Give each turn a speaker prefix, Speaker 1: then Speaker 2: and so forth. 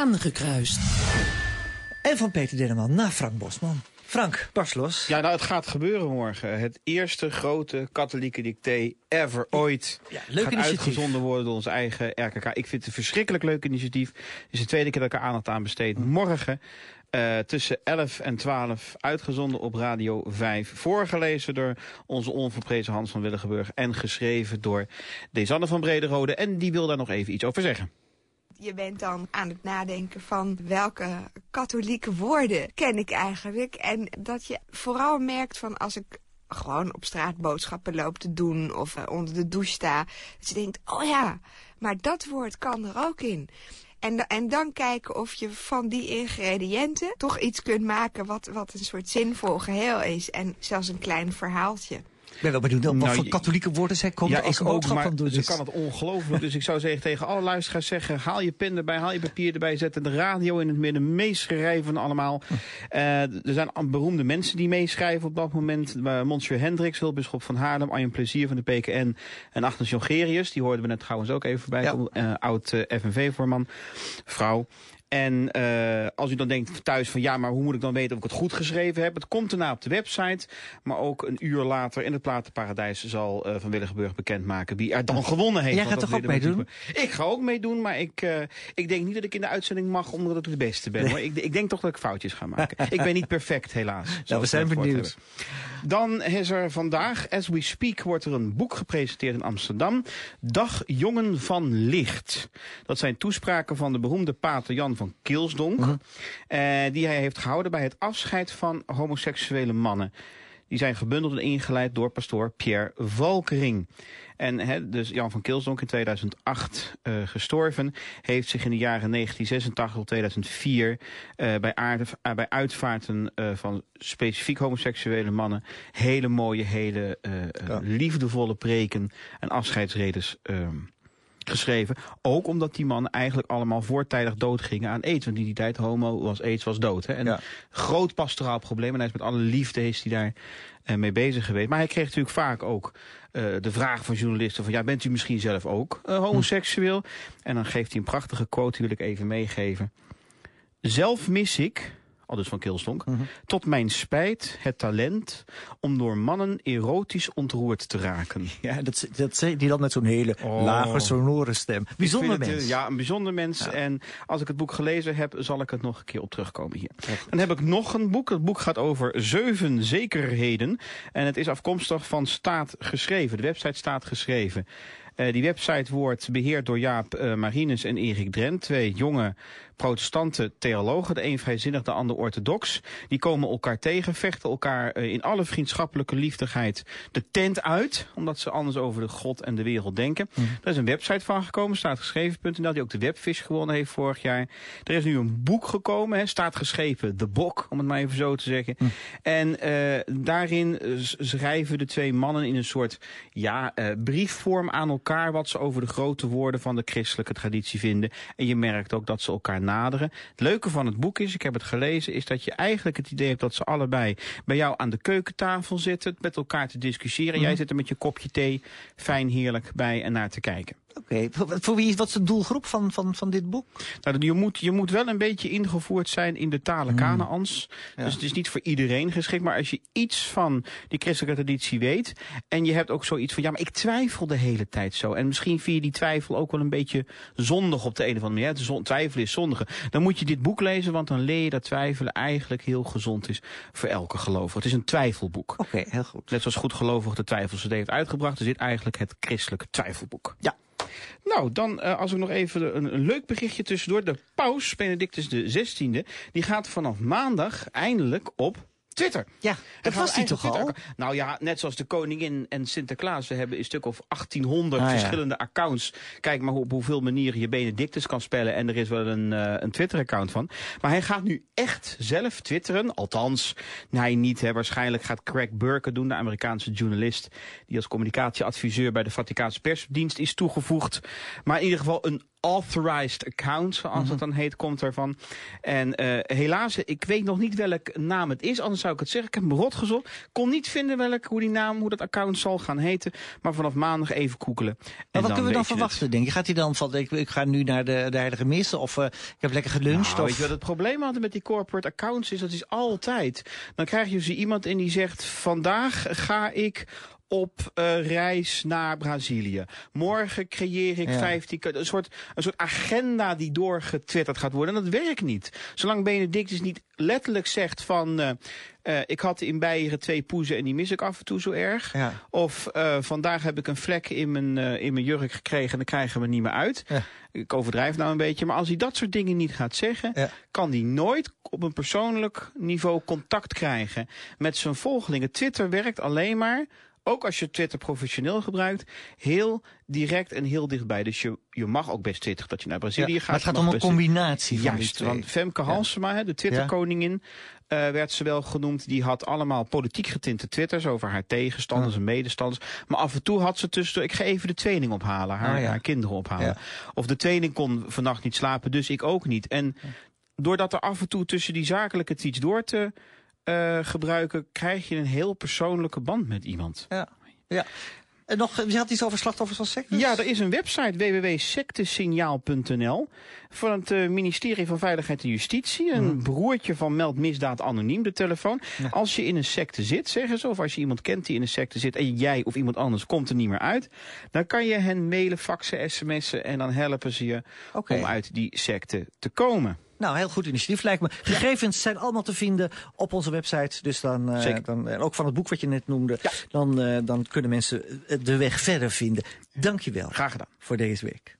Speaker 1: aangekruist. En van Peter Denneman naar Frank Bosman. Frank, pas los. Ja, nou, het gaat gebeuren morgen. Het eerste grote katholieke dicté ever ooit ja, leuk gaat initiatief. uitgezonden worden door ons eigen RKK. Ik vind het een verschrikkelijk leuk initiatief. Het is de tweede keer dat ik er aandacht aan besteed. Mm. Morgen eh, tussen 11 en 12 uitgezonden op Radio 5. Voorgelezen door onze onverprezen Hans van Willigenburg en geschreven door Desanne van Brederode. En die wil daar nog even iets over zeggen. Je bent dan aan het nadenken van welke katholieke woorden ken ik eigenlijk. En dat je vooral merkt van als ik gewoon op straat boodschappen loop te doen of eh, onder de douche sta. Dat je denkt, oh ja, maar dat woord kan er ook in. En, en dan kijken of je van die ingrediënten toch iets kunt maken wat, wat een soort zinvol geheel is. En zelfs een klein verhaaltje. Ik ben wel benieuwd wat nou, voor katholieke woorden zij komt ja, als ik ook, maar Ze dus- kan het ongelooflijk. dus ik zou zeggen tegen alle luisteraars zeggen... haal je pen erbij, haal je papier erbij, zet de radio in het midden. Meeschrijven van allemaal. Hm. Eh, er zijn beroemde mensen die meeschrijven op dat moment. Uh, Monsieur Hendricks, hulpbisschop van Haarlem, Arjen Plezier van de PKN... en Agnes Jongerius, die hoorden we net trouwens ook even voorbij. Eh, oud FNV-voorman, vrouw. En eh, als u dan denkt thuis van ja, maar hoe moet ik dan weten of ik het goed geschreven heb? Het komt daarna op de website, maar ook een uur later in het Platenparadijs zal uh, Van Willigenburg bekendmaken wie er dan gewonnen heeft. Jij gaat toch ook meedoen? Ik ga ook meedoen, maar ik, eh, ik denk niet dat ik in de uitzending mag omdat ik de beste ben. Maar ik, ik denk toch dat ik foutjes ga maken. ik ben niet perfect helaas. Nou, we zijn benieuwd. Dan is er vandaag, as we speak, wordt er een boek gepresenteerd in Amsterdam. Dag Jongen van Licht. Dat zijn toespraken van de beroemde pater Jan van van Kilsdonk. Mhm. Eh, die hij heeft gehouden bij het afscheid van homoseksuele mannen. Die zijn gebundeld en ingeleid door pastoor Pierre Valkering. En dus Jan van Kilsdonk in 2008 eh, gestorven. Heeft zich in de jaren 1986 tot 2004 eh, bij, bij uitvaarten van specifiek homoseksuele mannen... hele mooie, hele liefdevolle preken en afscheidsredes ehm, geschreven. Ook omdat die mannen eigenlijk allemaal voortijdig doodgingen aan aids. Want in die tijd homo was aids was dood. Hè? En groot pastoraal probleem. En hij is met alle liefde is hij daar uh, mee bezig geweest. Maar hij kreeg natuurlijk vaak ook eh, de vraag van journalisten... van ja, bent u misschien zelf ook eh, homoseksueel? En dan geeft hij een prachtige quote, die wil ik even meegeven. Zelf mis ik al dus van Keelstonk, mhm. tot mijn spijt het talent om door mannen erotisch ontroerd te raken. Ja, dat, dat zei die dan met zo'n hele oh. lage, sonore stem. Bijzonder eh, mens. ja, een bijzonder mens. En als ik het boek gelezen heb, zal ik het nog een keer op terugkomen hier. Dan heb ik nog een boek. Het boek gaat over zeven zekerheden. En het is afkomstig van Staat geschreven. De website Staat geschreven. Eh, die website wordt beheerd door Jaap eh, Marinus en Erik Drent. Twee jonge protestante theologen, de een vrijzinnig, de ander orthodox. Die komen elkaar tegen, vechten elkaar eh, in alle vriendschappelijke liefdigheid de tent uit. Omdat ze anders over de God en de wereld denken. Mm. Er is een website van gekomen, staatgeschreven.nl, die ook de webvis gewonnen heeft vorig jaar. Er is nu een boek gekomen, he, staat geschreven, De Bok, om het maar even zo te zeggen. Mhm. En daarin schrijven de twee mannen in een soort ja, briefvorm aan elkaar elkaar wat ze over de grote woorden van de christelijke traditie vinden. En je merkt ook dat ze elkaar naderen. Het leuke van het boek is, ik heb het gelezen, is dat je eigenlijk het idee hebt dat ze allebei bij jou aan de keukentafel zitten. Met elkaar te discussiëren. Mhm. Jij zit er met je kopje thee fijn heerlijk bij en naar te kijken. Oké, voor wie wat is de doelgroep van, van, van dit boek? Nou, je, moet, je moet wel een beetje ingevoerd zijn in de talen hmm. Kanaans. Dus het is niet voor iedereen geschikt. Maar als je iets van die christelijke traditie weet. en je hebt ook zoiets van. ja, maar ik twijfel de hele tijd zo. En misschien vind je die twijfel ook wel een beetje zondig op de een of andere manier. Twijfelen twijfel is zondige. Dan moet je dit boek lezen, want dan leer je dat twijfelen eigenlijk heel gezond is. voor elke gelovige. Het is een twijfelboek. Oké, heel goed. Net zoals Goed Gelovig de Twijfels heeft uitgebracht, is dit eigenlijk het christelijke twijfelboek. Ja. Nou, dan eh, als ik nog even een, een, leuk berichtje tussendoor. De paus, Benedictus XVI, die gaat vanaf maandag eindelijk op Twitter. Ja, dat was die toch al? Nou ja, net zoals de koningin en Sinterklaas. We hebben een stuk of 1800 ah, verschillende accounts. Kijk maar op hoeveel manieren je Benedictus kan spellen. En er is wel een, eh, een Twitter-account van. Maar hij gaat nu echt zelf twitteren. Althans, nee niet. Hè. Waarschijnlijk gaat Craig Burke doen, de Amerikaanse journalist... die als communicatieadviseur bij de Vaticaanse persdienst is toegevoegd. Maar in ieder geval een authorized account, als mm het dan heet, komt ervan. En eh, helaas, ik weet nog niet welk naam het is, anders zou ik het zeggen. Ik heb hem rot gezocht, kon niet vinden welk, hoe die naam, hoe dat account zal gaan heten. Maar vanaf maandag even koekelen. En wat kunnen we dan verwachten, denk je? Gaat hij dan van, ik, ik, ga nu naar de, de heilige missen of eh, ik heb lekker geluncht? Nou, of... Weet je wat het probleem hadden met die corporate accounts is, dat is altijd. Dan krijg je dus iemand in die zegt, vandaag ga ik op eh, reis naar Brazilië. Morgen creëer ik ja. 15... Een soort, een soort agenda die doorgetwitterd gaat worden. En dat werkt niet. Zolang Benedictus niet letterlijk zegt van... Eh, eh, ik had in Beieren twee poezen en die mis ik af en toe zo erg. Of vandaag heb ik een vlek in mijn, in mijn jurk gekregen en dan krijgen we niet meer uit. Ik overdrijf nou een beetje. Maar als hij dat soort dingen niet gaat zeggen, kan hij nooit op een persoonlijk niveau contact krijgen met zijn volgelingen. Twitter werkt alleen maar ook als je Twitter professioneel gebruikt, heel direct en heel dichtbij. Dus je, je mag ook best Twitter dat je naar Brazilië gaat. Maar het gaat om een combinatie van Juist, want Femke Halsema, de Twitterkoningin, uh, werd ze wel genoemd. Die had allemaal politiek getinte twitters over haar tegenstanders en medestanders. Maar af en toe had ze tussendoor, ik ga even de tweeling ophalen, haar, oh, haar kinderen ophalen. Of de tweeling kon vannacht niet slapen, dus ik ook niet. En doordat er af en toe tussen die zakelijke tweets door te eh, gebruiken, krijg je een heel persoonlijke band met iemand. Ja. ja. En nog, je had iets over slachtoffers van sectes? Ja, er is een website www.sectesignaal.nl van het eh, ministerie van Veiligheid en Justitie. Een hmm. broertje van Meld Misdaad Anoniem, de telefoon. Als je in een secte zit, zeggen ze, of als je iemand kent die in een secte zit... en jij of iemand anders komt er niet meer uit... dan kan je hen mailen, faxen, sms'en en dan helpen ze je om uit die secte te komen. Nou, heel goed initiatief lijkt me. Gegevens zijn allemaal te vinden op onze website. Dus dan, uh, dan en eh, ook van het boek wat je net noemde. Ja. Dan, eh, dan kunnen mensen de weg verder vinden. Dankjewel. Graag gedaan. Voor deze week.